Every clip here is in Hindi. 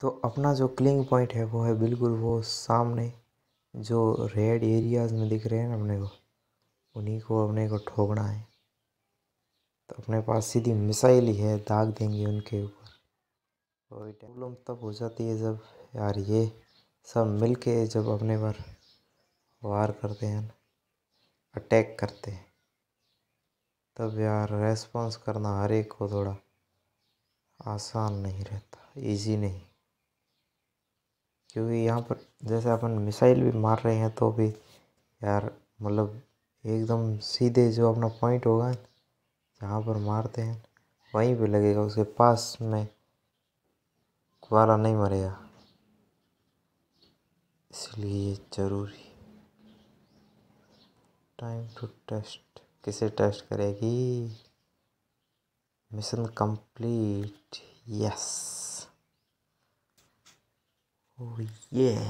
तो अपना जो क्लिंग पॉइंट है वो है बिल्कुल वो सामने जो रेड एरियाज़ में दिख रहे हैं ना अपने को उन्हीं को अपने को ठोकना है तो अपने पास सीधी मिसाइल ही है दाग देंगे उनके ऊपर और प्रॉब्लम तब हो जाती है जब यार ये सब मिल के जब अपने पर वार करते हैं अटैक करते हैं तब यार रेस्पॉन्स करना हर एक को थोड़ा आसान नहीं रहता इजी नहीं क्योंकि यहाँ पर जैसे अपन मिसाइल भी मार रहे हैं तो भी यार मतलब एकदम सीधे जो अपना पॉइंट होगा जहाँ पर मारते हैं वहीं पे लगेगा उसके पास में वाला नहीं मरेगा इसलिए जरूरी टाइम टू टेस्ट किसे टेस्ट करेगी mission complete yes Oh yeah.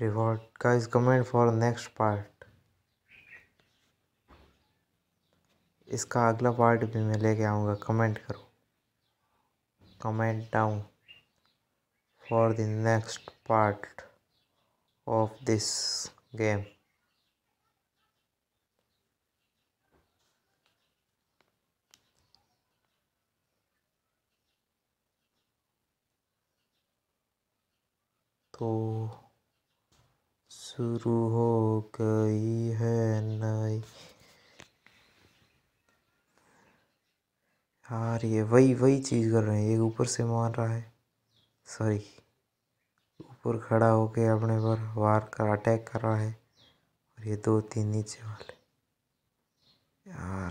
reward guys comment for next part इसका अगला पार्ट भी मैं लेके आऊँगा कमेंट करो comment down for the next part of this game तो शुरू हो गई है नई यार ये वही वही चीज़ कर रहे हैं एक ऊपर से मार रहा है सॉरी ऊपर खड़ा होके अपने पर वार कर अटैक कर रहा है और ये दो तीन नीचे वाले यार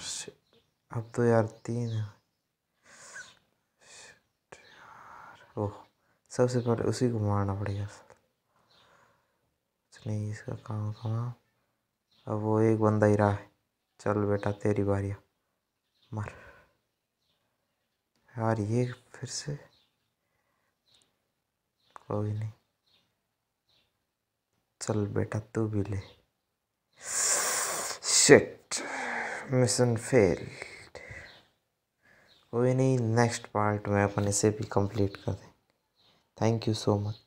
अब तो यार तीन है ओह सबसे पहले उसी को मारना पड़ेगा कुछ नहीं इसका काम कहाँ अब वो एक बंदा ही रहा है चल बेटा तेरी बारी मर यार ये फिर से कोई नहीं चल बेटा तू भी ले शिट मिशन फेल कोई नहीं नेक्स्ट पार्ट में अपन इसे भी कंप्लीट कर दें थैंक यू सो मच